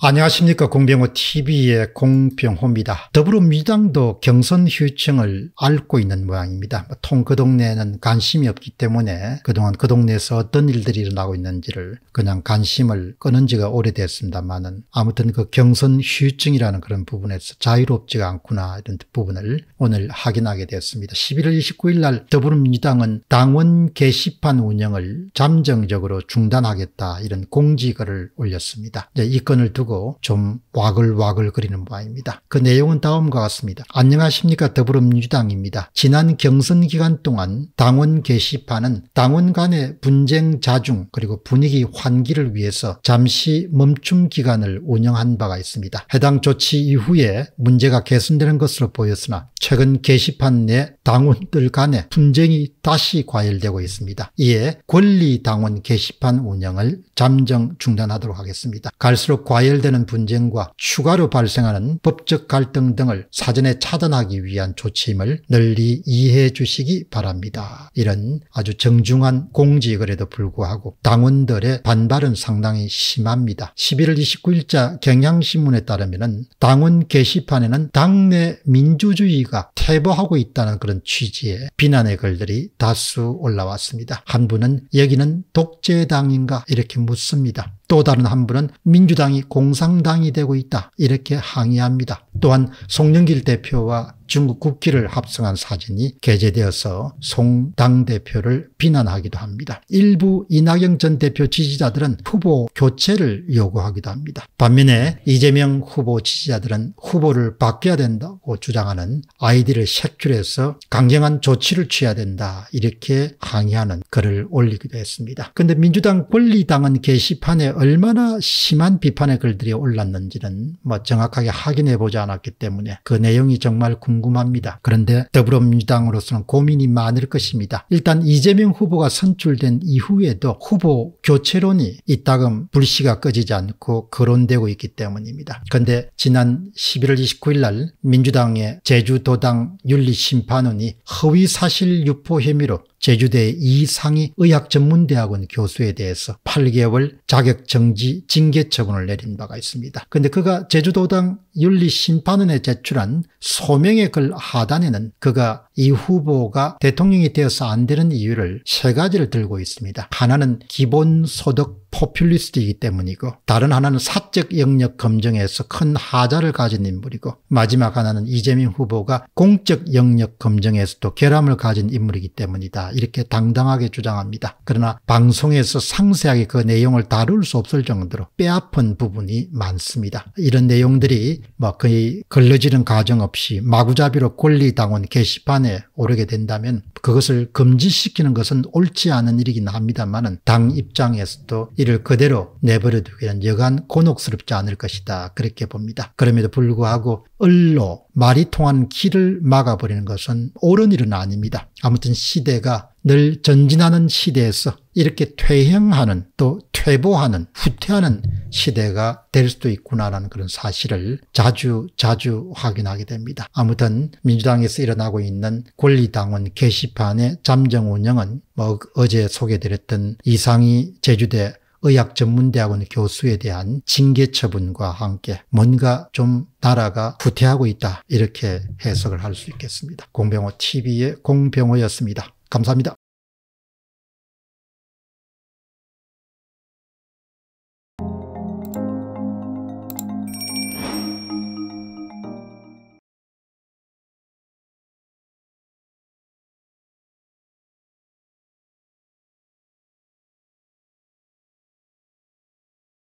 안녕하십니까 공병호 tv의 공병호입니다. 더불어민주당도 경선 휴청을 앓고 있는 모양입니다. 뭐, 통그 동네에는 관심이 없기 때문에 그동안 그 동네에서 어떤 일들이 일어나고 있는지를 그냥 관심을 끄는 지가 오래됐습니다만 아무튼 그 경선 휴증이라는 그런 부분에서 자유롭지가 않구나 이런 부분을 오늘 확인하게 됐습니다. 11월 29일 날 더불어민주당은 당원 게시판 운영을 잠정적으로 중단하겠다 이런 공지글을 올렸습니다. 이 건을 두 두고 좀 와글와글 거리는 바입니다그 내용은 다음과 같습니다. 안녕하십니까 더불어민주당입니다. 지난 경선 기간 동안 당원 게시판은 당원 간의 분쟁 자중 그리고 분위기 환기를 위해서 잠시 멈춤 기간을 운영한 바가 있습니다. 해당 조치 이후에 문제가 개선되는 것으로 보였으나 최근 게시판 내 당원들 간의 분쟁이 다시 과열되고 있습니다. 이에 권리당원 게시판 운영을 잠정 중단하도록 하겠습니다. 갈수록 과열 연결되는 분쟁과 추가로 발생하는 법적 갈등 등을 사전에 차단하기 위한 조치임을 널리 이해해 주시기 바랍니다. 이런 아주 정중한 공지글에도 불구하고 당원들의 반발은 상당히 심합니다. 11월 29일자 경향신문에 따르면 당원 게시판에는 당내 민주주의가 퇴보하고 있다는 그런 취지의 비난의 글들이 다수 올라왔습니다. 한 분은 여기는 독재당인가 이렇게 묻습니다. 또 다른 한 분은 민주당이 공산당이 되고 있다 이렇게 항의합니다. 또한 송영길 대표와 중국 국기를 합성한 사진이 게재되어서 송당 대표를 비난하기도 합니다. 일부 이낙영 전 대표 지지자들은 후보 교체를 요구하기도 합니다. 반면에 이재명 후보 지지자들은 후보를 바뀌어야 된다고 주장하는 아이디를 색출해서 강경한 조치를 취해야 된다 이렇게 항의하는 글을 올리기도 했습니다. 그런데 민주당 권리당은 게시판에 얼마나 심한 비판의 글들이 올랐는지는 뭐 정확하게 확인해보지 않았 않았기 때문에 그 내용이 정말 궁금합니다. 그런데 더불어민주당으로서는 고민이 많을 것입니다. 일단 이재명 후보가 선출된 이후에도 후보 교체론이 이따금 불씨가 꺼지지 않고 거론되고 있기 때문입니다. 그런데 지난 11월 29일 날 민주당의 제주도당 윤리심판원이 허위사실 유포 혐의로 제주대 이상희 의학전문대학원 교수에 대해서 8개월 자격정지 징계 처분을 내린 바가 있습니다. 그런데 그가 제주도당 윤리심판원에 제출한 소명의 글 하단에는 그가 이 후보가 대통령이 되어서 안 되는 이유를 세 가지를 들고 있습니다. 하나는 기본소득 포퓰리스트이기 때문이고 다른 하나는 사적 영역 검증에서 큰 하자를 가진 인물이고 마지막 하나는 이재명 후보가 공적 영역 검증에서도 결함을 가진 인물이기 때문이다. 이렇게 당당하게 주장합니다. 그러나 방송에서 상세하게 그 내용을 다룰 수 없을 정도로 빼앗은 부분이 많습니다. 이런 내용들이 뭐 거의 걸러지는 과정 없이 마구잡이로 권리당원 게시판 안에 오르게 된다면 그것을 금지시키는 것은 옳지 않은 일이긴 합니다만 당 입장에서도 이를 그대로 내버려 두기는 여간 곤혹스럽지 않을 것이다 그렇게 봅니다. 그럼에도 불구하고 을로 말이 통하는 길을 막아버리는 것은 옳은 일은 아닙니다. 아무튼 시대가 늘 전진하는 시대에서 이렇게 퇴행하는 또 퇴보하는 후퇴하는 시대가 될 수도 있구나라는 그런 사실을 자주 자주 확인하게 됩니다. 아무튼 민주당에서 일어나고 있는 권리당원 게시판의 잠정 운영은 뭐 어제 소개드렸던 이상희 제주대 의학전문대학원 교수에 대한 징계 처분과 함께 뭔가 좀 나라가 후퇴하고 있다 이렇게 해석을 할 수 있겠습니다. 공병호 TV의 공병호였습니다. 감사합니다.